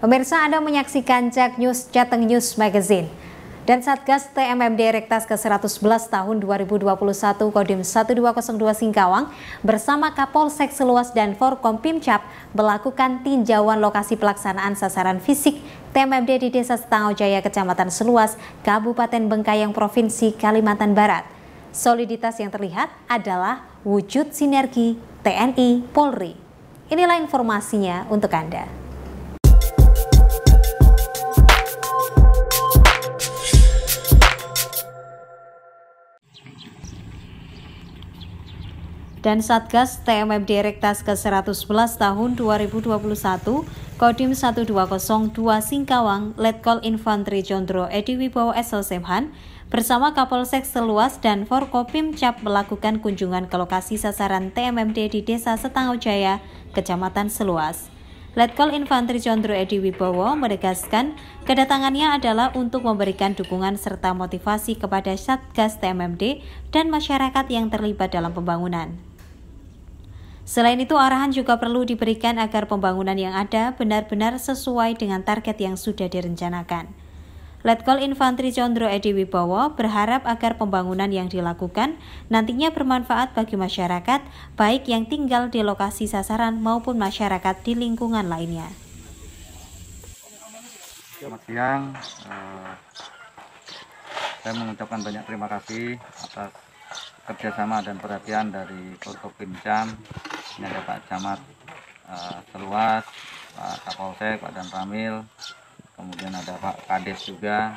Pemirsa Anda menyaksikan Cek News Jateng News Magazine. Dan Satgas TMMD Rektas ke-111 tahun 2021 Kodim 1202 Singkawang bersama Kapolsek Seluas dan Forkom Pimcap melakukan tinjauan lokasi pelaksanaan sasaran fisik TMMD di Desa Setangau Jaya, Kecamatan Seluas, Kabupaten Bengkayang, Provinsi Kalimantan Barat. Soliditas yang terlihat adalah wujud sinergi TNI Polri. Inilah informasinya untuk Anda. dan Satgas TMM Direktas ke-111 tahun 2021 Kodim 1202 Singkawang Letkol Infantri Jondro Edi Wibowo Sosemhan bersama Kapolsek Seluas dan Forkopim Cap melakukan kunjungan ke lokasi sasaran TMMD di Desa Setangau Jaya, Kecamatan Seluas. Letkol Infantri Jondro Edi Wibowo menegaskan kedatangannya adalah untuk memberikan dukungan serta motivasi kepada Satgas TMMD dan masyarakat yang terlibat dalam pembangunan. Selain itu, arahan juga perlu diberikan agar pembangunan yang ada benar-benar sesuai dengan target yang sudah direncanakan. Letkol Infantri Condro Edi Wibowo berharap agar pembangunan yang dilakukan nantinya bermanfaat bagi masyarakat, baik yang tinggal di lokasi sasaran maupun masyarakat di lingkungan lainnya. Selamat siang, eh, saya mengucapkan banyak terima kasih atas kerjasama dan perhatian dari Koto ini ada Pak Camat uh, Seluas Pak Kapolsek Pak Dan Ramil kemudian ada Pak Kades juga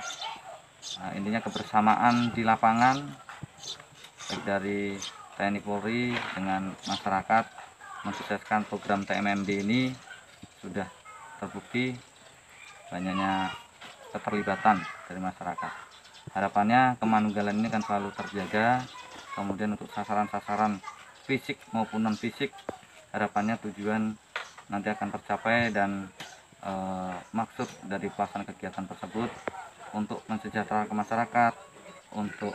nah, intinya kebersamaan di lapangan baik dari TNI Polri dengan masyarakat mensukseskan program TMMD ini sudah terbukti banyaknya keterlibatan dari masyarakat harapannya kemanunggalan ini akan selalu terjaga kemudian untuk sasaran-sasaran fisik maupun non fisik harapannya tujuan nanti akan tercapai dan e, maksud dari pelaksanaan kegiatan tersebut untuk mensejahterakan masyarakat untuk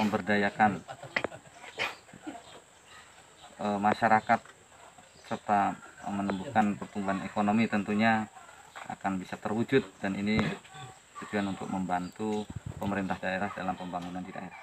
memberdayakan e, masyarakat serta menumbuhkan pertumbuhan ekonomi tentunya akan bisa terwujud dan ini tujuan untuk membantu pemerintah daerah dalam pembangunan di daerah.